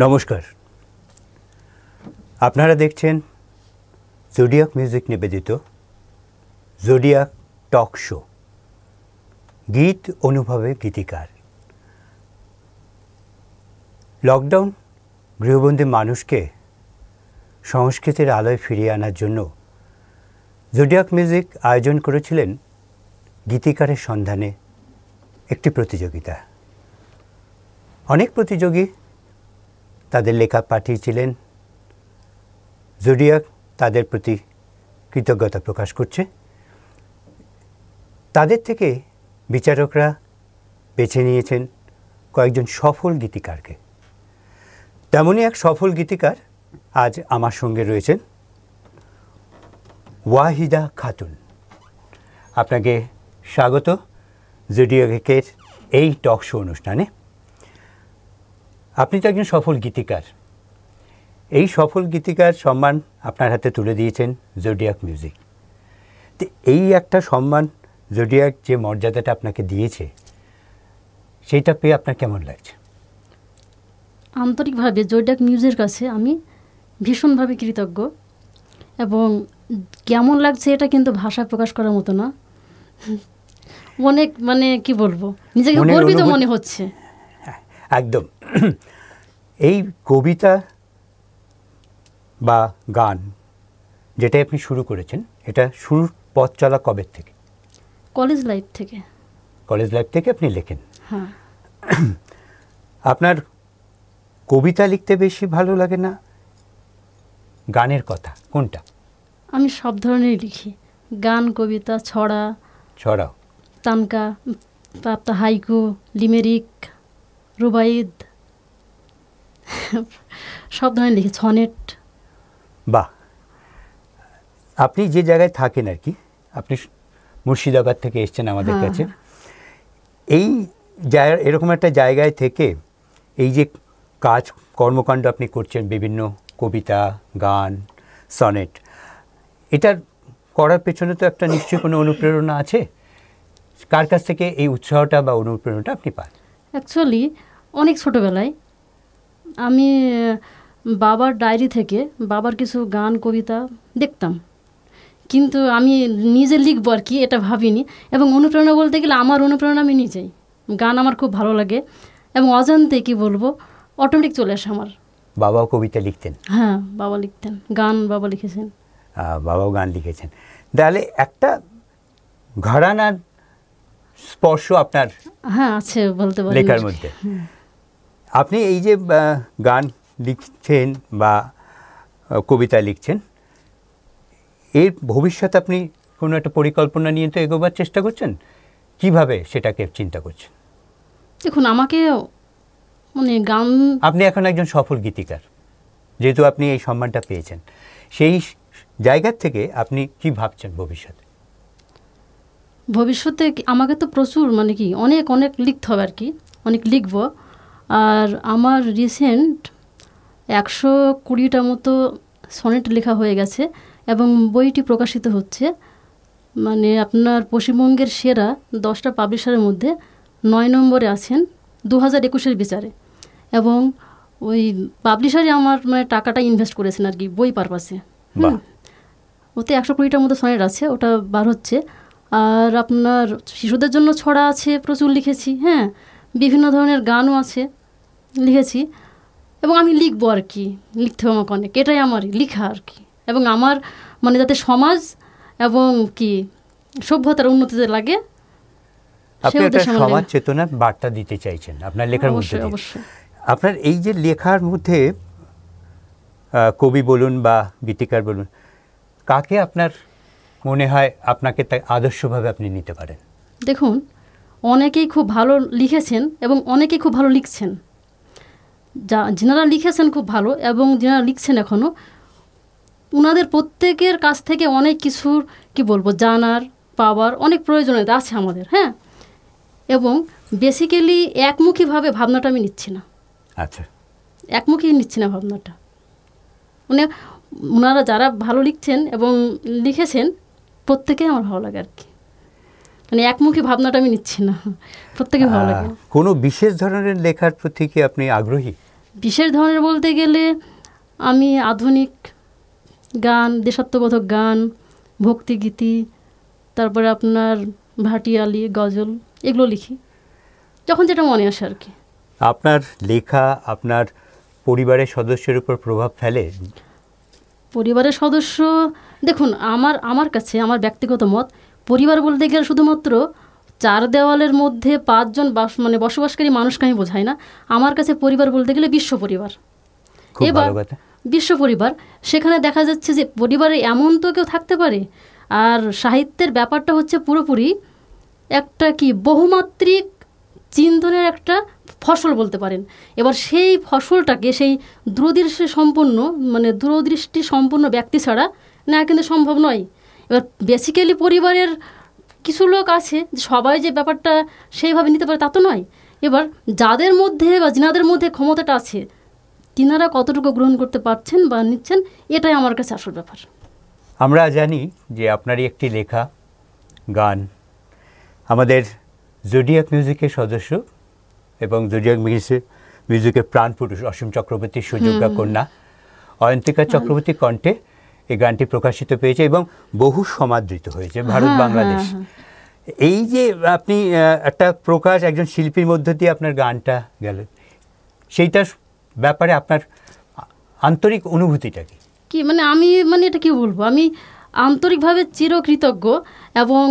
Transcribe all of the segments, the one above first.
নমস্কার আপনারা দেখছেন জোডিয়াক মিউজিক নিবেদিত জোডিয়াক টক শো গীত অনুভবে গীতিকার লকডাউন গৃহবন্দী মানুষকে সংস্কৃতির আলোয় ফিরিয়ে আনার জন্য জোডিয়াক মিউজিক আয়োজন করেছিলেন গীতিকারের সন্ধানে একটি প্রতিযোগিতা অনেক প্রতিযোগী তাদের লেখা পাঠিয়েছিলেন জুডিয়াক তাদের প্রতি কৃতজ্ঞতা প্রকাশ করছে তাদের থেকে বিচারকরা বেছে নিয়েছেন কয়েকজন সফল গীতিকারকে তেমনই এক সফল গীতিকার আজ আমার সঙ্গে রয়েছেন ওয়াহিদা খাতুন আপনাকে স্বাগত জুডিওকের এই টক শো অনুষ্ঠানে আপনি তো একজন সফল গীতিকার এই সফল গীতিকার সম্মান আপনার হাতে তুলে দিয়েছেন জোডিয়াক মিউজিক তো এই একটা সম্মান জোডিয়াক যে মর্যাদাটা আপনাকে দিয়েছে সেইটা পেয়ে আপনার কেমন লাগছে আন্তরিকভাবে জোডিয়াক মিউজিকের কাছে আমি ভীষণভাবে কৃতজ্ঞ এবং কেমন লাগছে এটা কিন্তু ভাষা প্রকাশ করার মতো না অনেক মানে কি বলবো নিজেকে গর্বিত মনে হচ্ছে হ্যাঁ, একদম এই কবিতা বা গান যেটাই আপনি শুরু করেছেন এটা শুরুর পথ চলা কবে থেকে কলেজ লাইফ থেকে কলেজ লাইফ থেকে আপনি লেখেন হ্যাঁ আপনার কবিতা লিখতে বেশি ভালো লাগে না গানের কথা কোনটা আমি সব ধরনেরই লিখি গান কবিতা ছড়া ছড়াও তানকা হাইকু লিমেরিক রুবাইদ সব ধরনের লিখি সনেট বাহ আপনি যে জায়গায় থাকেন আর কি আপনি মুর্শিদাবাদ থেকে এসছেন আমাদের হ্যাঁ। কাছে এই এরকম একটা জায়গায় থেকে এই যে কাজ কর্মকাণ্ড আপনি করছেন বিভিন্ন কবিতা গান সনেট এটার করার পেছনে তো একটা নিশ্চয়ই কোনো অনুপ্রেরণা আছে কার কাছ থেকে এই উৎসাহটা বা অনুপ্রেরণাটা আপনি পান অ্যাকচুয়ালি অনেক ছোটোবেলায় আমি বাবার ডায়েরি থেকে বাবার কিছু গান কবিতা দেখতাম কিন্তু আমি নিজে লিখবো আর কি এটা ভাবিনি এবং অনুপ্রেরণা বলতে গেলে আমার অনুপ্রেরণা আমি নিজেই গান আমার খুব ভালো লাগে এবং অজান্তে কি বলবো অটোমেটিক চলে আসে আমার বাবাও কবিতা লিখতেন হ্যাঁ বাবা লিখতেন গান বাবা লিখেছেন বাবাও গান লিখেছেন তাহলে একটা ঘরানার স্পর্শ আপনার হ্যাঁ আছে বলতে পারি লেখার মধ্যে হ্যাঁ। আপনি এই যে গান লিখছেন বা কবিতা লিখছেন এর ভবিষ্যৎ আপনি কোনো একটা পরিকল্পনা নিয়ে তো এগোবার চেষ্টা করছেন কিভাবে সেটাকে চিন্তা করছেন দেখুন আমাকে মানে গান আপনি এখন একজন সফল গীতিকার যেহেতু আপনি এই সম্মানটা পেয়েছেন সেই জায়গার থেকে আপনি কি ভাবছেন ভবিষ্যতে ভবিষ্যতে আমাকে তো প্রচুর মানে কি অনেক অনেক লিখতে হবে আর কি অনেক লিখবো আর আমার রিসেন্ট একশো কুড়িটা মতো সনেট লেখা হয়ে গেছে এবং বইটি প্রকাশিত হচ্ছে মানে আপনার পশ্চিমবঙ্গের সেরা দশটা পাবলিশারের মধ্যে নয় নম্বরে আছেন দু হাজার একুশের বিচারে এবং ওই পাবলিশারে আমার মানে টাকাটা ইনভেস্ট করেছেন আর কি বই পারপাসে হুম ওতে একশো কুড়িটার মতো সনেট আছে ওটা বার হচ্ছে আর আপনার শিশুদের জন্য ছড়া আছে প্রচুর লিখেছি হ্যাঁ বিভিন্ন ধরনের গানও আছে লিখেছি এবং আমি লিখবো আর কি লিখতে হবে আমাকে অনেক এটাই আমার লিখা আর কি এবং আমার মানে যাতে সমাজ এবং কি সভ্যতার উন্নতিতে লাগে সমাজ চেতনার বার্তা দিতে চাইছেন আপনার লেখার হ্যাঁ, মধ্যে আপনার এই যে লেখার মধ্যে কবি বলুন বা গীতিকার বলুন কাকে আপনার মনে হয় আপনাকে তাই আদর্শভাবে আপনি নিতে পারেন দেখুন অনেকেই খুব ভালো লিখেছেন এবং অনেকেই খুব ভালো লিখছেন যা যিনারা লিখেছেন খুব ভালো এবং যেনারা লিখছেন এখনও ওনাদের প্রত্যেকের কাছ থেকে অনেক কিছুর কি বলবো জানার পাওয়ার অনেক প্রয়োজনীয়তা আছে আমাদের হ্যাঁ এবং বেসিক্যালি একমুখীভাবে ভাবনাটা আমি নিচ্ছি না আচ্ছা একমুখী নিচ্ছি না ভাবনাটা মানে ওনারা যারা ভালো লিখছেন এবং লিখেছেন প্রত্যেকেই আমার ভালো লাগে আর কি মানে একমুখী ভাবনাটা আমি নিচ্ছি না প্রত্যেকে ভালো লাগে কোনো বিশেষ ধরনের লেখার প্রতি কি আপনি আগ্রহী বিশেষ ধরনের বলতে গেলে আমি আধুনিক গান দেশাত্মবোধক গান ভক্তিগীতি তারপরে আপনার ভাটিয়ালি গজল এগুলো লিখি যখন যেটা মনে আসে আর কি আপনার লেখা আপনার পরিবারের সদস্যের উপর প্রভাব ফেলে পরিবারের সদস্য দেখুন আমার আমার কাছে আমার ব্যক্তিগত মত পরিবার বলতে গেলে শুধুমাত্র চার দেওয়ালের মধ্যে পাঁচজন বাস মানে বসবাসকারী মানুষকে আমি বোঝাই না আমার কাছে পরিবার বলতে গেলে বিশ্ব পরিবার এবার বিশ্ব পরিবার সেখানে দেখা যাচ্ছে যে পরিবারে এমন তো কেউ থাকতে পারে আর সাহিত্যের ব্যাপারটা হচ্ছে পুরোপুরি একটা কি বহুমাত্রিক চিন্তনের একটা ফসল বলতে পারেন এবার সেই ফসলটাকে সেই দূরদৃষ্টি সম্পন্ন মানে দূরদৃষ্টি সম্পন্ন ব্যক্তি ছাড়া না কিন্তু সম্ভব নয় এবার বেসিক্যালি পরিবারের কিছু লোক আছে সবাই যে ব্যাপারটা সেইভাবে নিতে পারে তা তো নয় এবার যাদের মধ্যে বা যিনাদের মধ্যে ক্ষমতাটা আছে তিনারা কতটুকু গ্রহণ করতে পারছেন বা নিচ্ছেন এটাই আমার কাছে আসল ব্যাপার আমরা জানি যে আপনারই একটি লেখা গান আমাদের জুডিয়াক মিউজিকের সদস্য এবং জুডিয়াক মিউজিক মিউজিকের প্রাণ পুরুষ অসীম চক্রবর্তীর সুযোগ্যা কন্যা অয়ন্তিকা চক্রবর্তী কণ্ঠে এই গানটি প্রকাশিত পেয়েছে এবং বহু সমাদৃত হয়েছে ভারত হ্যাঁ, বাংলাদেশ হ্যাঁ, হ্যাঁ। এই যে আপনি একটা প্রকাশ একজন শিল্পীর মধ্য দিয়ে আপনার গানটা গেল সেইটার ব্যাপারে আপনার আন্তরিক অনুভূতিটা কি কি মানে আমি মানে এটা কি বলবো আমি আন্তরিকভাবে চিরকৃতজ্ঞ এবং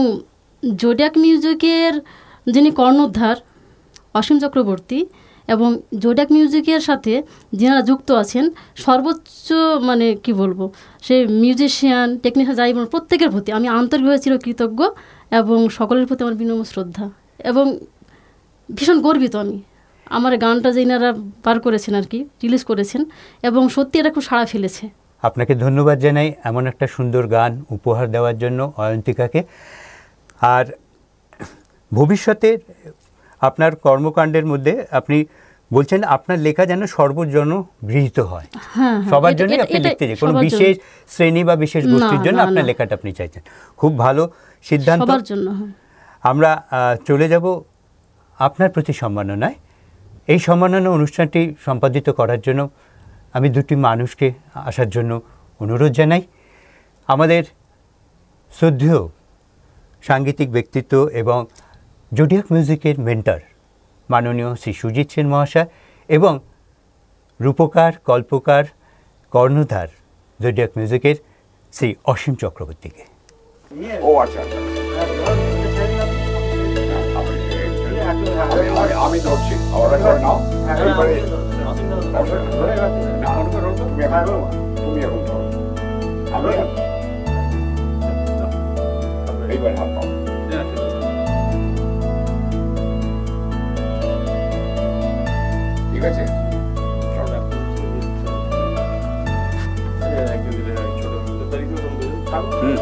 জোডিয়াক মিউজিকের যিনি কর্ণোদ্ধার অসীম চক্রবর্তী এবং জোডাক মিউজিকের সাথে যারা যুক্ত আছেন সর্বোচ্চ মানে কি বলবো সে মিউজিশিয়ান টেকনিশিয়ান যাই বলুন প্রত্যেকের প্রতি আমি আন্তরিকভাবে চির কৃতজ্ঞ এবং সকলের প্রতি আমার বিনম্র শ্রদ্ধা এবং ভীষণ গর্বিত আমি আমার গানটা যে ইনারা পার করেছেন আর কি রিলিজ করেছেন এবং সত্যি এটা খুব সাড়া ফেলেছে আপনাকে ধন্যবাদ জানাই এমন একটা সুন্দর গান উপহার দেওয়ার জন্য অয়ন্তিকাকে আর ভবিষ্যতের আপনার কর্মকাণ্ডের মধ্যে আপনি বলছেন আপনার লেখা যেন সর্বজন গৃহীত হয় হ্যাঁ, হ্যাঁ। সবার জন্য আপনি লিখতে চাই কোনো বিশেষ শ্রেণী বা বিশেষ গোষ্ঠীর জন্য আপনার লেখাটা আপনি চাইছেন খুব ভালো সিদ্ধান্ত হ্যাঁ। আমরা চলে যাব আপনার প্রতি সম্মাননায় এই সম্মাননা অনুষ্ঠানটি সম্পাদিত করার জন্য আমি দুটি মানুষকে আসার জন্য অনুরোধ জানাই আমাদের শ্রদ্ধেয় সাংগীতিক ব্যক্তিত্ব এবং জুডিয়াক মিউজিকের মেন্টর মাননীয় শ্রী সুজিত সেন মহাশয় এবং রূপকার কল্পকার কর্ণধার জুডিয়াক মিউজিকের শ্রী অসীম চক্রবর্তীকে আমি এইবার হাত পাবো ঠিক আছে হুম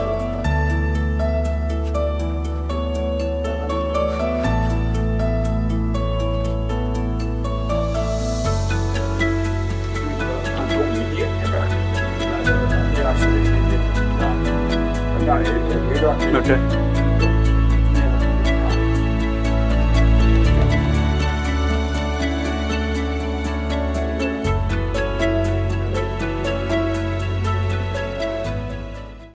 Okay.